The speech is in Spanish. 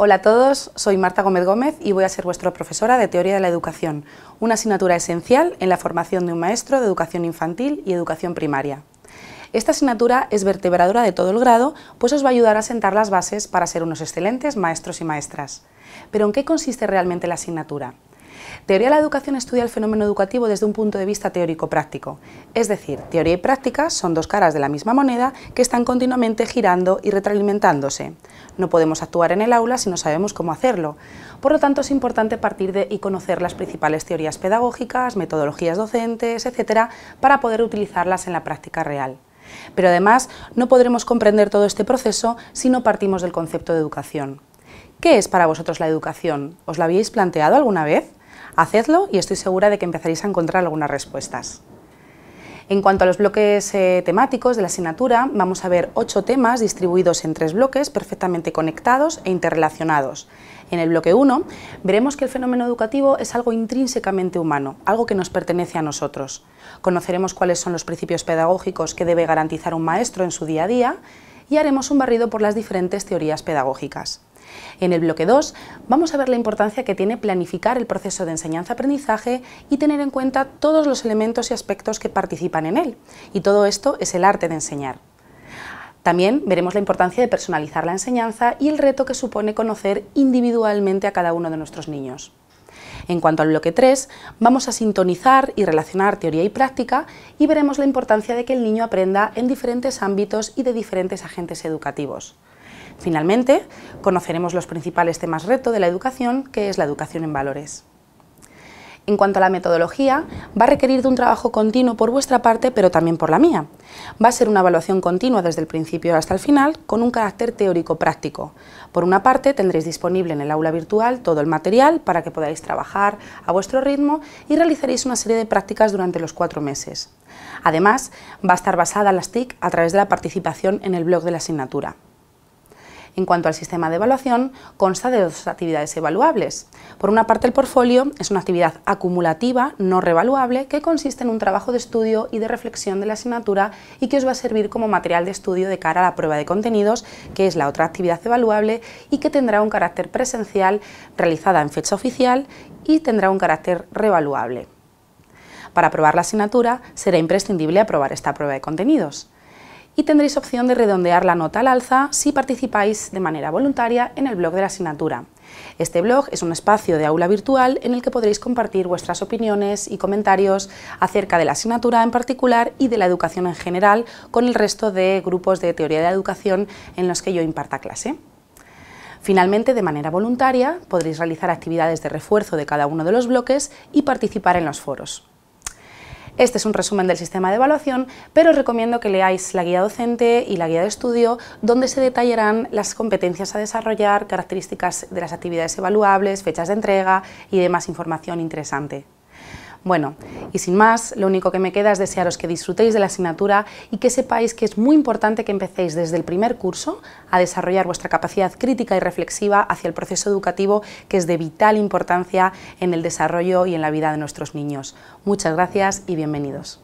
Hola a todos, soy Marta Gómez Gómez y voy a ser vuestra profesora de Teoría de la Educación, una asignatura esencial en la formación de un maestro de educación infantil y educación primaria. Esta asignatura es vertebradora de todo el grado, pues os va a ayudar a sentar las bases para ser unos excelentes maestros y maestras. Pero ¿en qué consiste realmente la asignatura? Teoría de la educación estudia el fenómeno educativo desde un punto de vista teórico-práctico, es decir, teoría y práctica son dos caras de la misma moneda que están continuamente girando y retroalimentándose. No podemos actuar en el aula si no sabemos cómo hacerlo, por lo tanto es importante partir de y conocer las principales teorías pedagógicas, metodologías docentes, etc., para poder utilizarlas en la práctica real. Pero además no podremos comprender todo este proceso si no partimos del concepto de educación. ¿Qué es para vosotros la educación? ¿Os la habéis planteado alguna vez? Hacedlo y estoy segura de que empezaréis a encontrar algunas respuestas. En cuanto a los bloques eh, temáticos de la asignatura, vamos a ver ocho temas distribuidos en tres bloques perfectamente conectados e interrelacionados. En el bloque 1 veremos que el fenómeno educativo es algo intrínsecamente humano, algo que nos pertenece a nosotros. Conoceremos cuáles son los principios pedagógicos que debe garantizar un maestro en su día a día y haremos un barrido por las diferentes teorías pedagógicas. En el bloque 2 vamos a ver la importancia que tiene planificar el proceso de enseñanza-aprendizaje y tener en cuenta todos los elementos y aspectos que participan en él. Y todo esto es el arte de enseñar. También veremos la importancia de personalizar la enseñanza y el reto que supone conocer individualmente a cada uno de nuestros niños. En cuanto al bloque 3, vamos a sintonizar y relacionar teoría y práctica y veremos la importancia de que el niño aprenda en diferentes ámbitos y de diferentes agentes educativos. Finalmente, conoceremos los principales temas reto de la educación, que es la educación en valores. En cuanto a la metodología, va a requerir de un trabajo continuo por vuestra parte, pero también por la mía. Va a ser una evaluación continua desde el principio hasta el final, con un carácter teórico-práctico. Por una parte, tendréis disponible en el aula virtual todo el material para que podáis trabajar a vuestro ritmo y realizaréis una serie de prácticas durante los cuatro meses. Además, va a estar basada en las TIC a través de la participación en el blog de la asignatura. En cuanto al sistema de evaluación, consta de dos actividades evaluables. Por una parte, el portfolio es una actividad acumulativa, no revaluable, que consiste en un trabajo de estudio y de reflexión de la asignatura y que os va a servir como material de estudio de cara a la prueba de contenidos, que es la otra actividad evaluable y que tendrá un carácter presencial realizada en fecha oficial y tendrá un carácter revaluable. Para aprobar la asignatura será imprescindible aprobar esta prueba de contenidos y tendréis opción de redondear la nota al alza si participáis de manera voluntaria en el blog de la asignatura. Este blog es un espacio de aula virtual en el que podréis compartir vuestras opiniones y comentarios acerca de la asignatura en particular y de la educación en general con el resto de grupos de teoría de la educación en los que yo imparta clase. Finalmente, de manera voluntaria, podréis realizar actividades de refuerzo de cada uno de los bloques y participar en los foros. Este es un resumen del sistema de evaluación, pero os recomiendo que leáis la guía docente y la guía de estudio, donde se detallarán las competencias a desarrollar, características de las actividades evaluables, fechas de entrega y demás información interesante. Bueno, y sin más, lo único que me queda es desearos que disfrutéis de la asignatura y que sepáis que es muy importante que empecéis desde el primer curso a desarrollar vuestra capacidad crítica y reflexiva hacia el proceso educativo que es de vital importancia en el desarrollo y en la vida de nuestros niños. Muchas gracias y bienvenidos.